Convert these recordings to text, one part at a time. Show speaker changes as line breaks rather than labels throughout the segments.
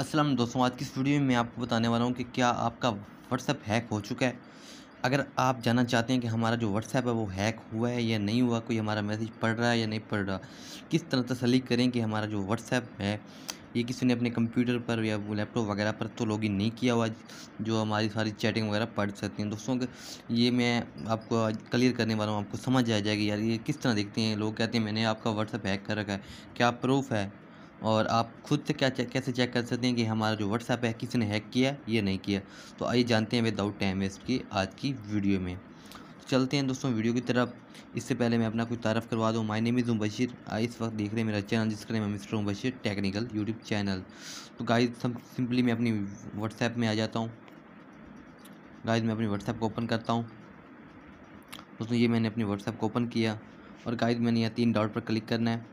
असलम दोस्तों आज की स्टूडियो में मैं आपको बताने वाला हूँ कि क्या आपका व्हाट्सएप हैक हो चुका है अगर आप जानना चाहते हैं कि हमारा जो व्हाट्सएप है वो हैक हुआ है या नहीं हुआ कोई हमारा मैसेज पढ़ रहा है या नहीं पढ़ रहा किस तरह तसली करें कि हमारा जो व्हाट्सएप है ये किसी ने अपने कंप्यूटर पर या लैपटॉप वगैरह पर तो लॉगिन नहीं किया हुआ जो हमारी सारी चैटिंग वगैरह पढ़ सकती हैं दोस्तों ये मैं आपको क्लियर करने वाला हूँ आपको समझ आ जाएगी यार ये किस तरह देखते हैं लोग कहते हैं मैंने आपका व्हाट्सएप हैक कर रखा है क्या प्रूफ है और आप खुद से क्या चेक कैसे चेक कर सकते हैं कि हमारा जो व्हाट्सएप है किसी ने हैक किया या नहीं किया तो आइए जानते हैं विदाउट टाइम वेस्ट की आज की वीडियो में तो चलते हैं दोस्तों वीडियो की तरफ इससे पहले मैं अपना कुछ तारफ़ करवा दूँ माय नेम इज़ हूँ बशीर आई इस वक्त देख रहे हैं मेरा चैनल जिसका नाम है मिस्टर हूँ बशीर टेक्निकल यूट्यूब चैनल तो गाइज सिंपली मैं अपनी व्हाट्सएप में आ जाता हूँ गाइज मैं अपनी व्हाट्सएप को ओपन करता हूँ दोस्तों ये मैंने अपनी व्हाट्सएप को ओपन किया और गाइज मैंने यहाँ तीन डॉट पर क्लिक करना है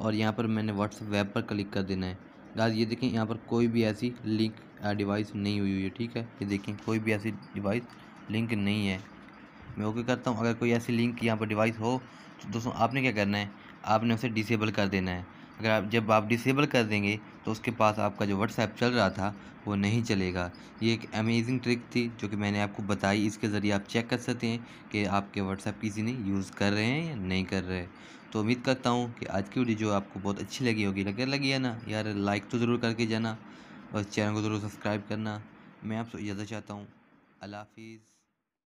और यहाँ पर मैंने व्हाट्सअप वेब पर क्लिक कर देना है गाज ये देखें यहाँ पर कोई भी ऐसी लिंक डिवाइस नहीं हुई हुई है ठीक है ये देखें कोई भी ऐसी डिवाइस लिंक नहीं है मैं ओके करता हूँ अगर कोई ऐसी लिंक यहाँ पर डिवाइस हो तो दोस्तों आपने क्या करना है आपने उसे डिसेबल कर देना है अगर आप जब आप डिसेबल कर देंगे तो उसके पास आपका जो व्हाट्सएप चल रहा था वो नहीं चलेगा ये एक अमेजिंग ट्रिक थी जो कि मैंने आपको बताई इसके ज़रिए आप चेक कर सकते हैं कि आपके व्हाट्सएप किसी ने यूज़ कर रहे हैं या नहीं कर रहे तो उम्मीद करता हूँ कि आज की वीडियो जो आपको बहुत अच्छी लगी होगी लगे लगी है ना यार लाइक तो ज़रूर करके जाना और चैनल को ज़रूर सब्सक्राइब करना मैं आपसे इजाज़त चाहता हूँ अल्लाह हाफिज़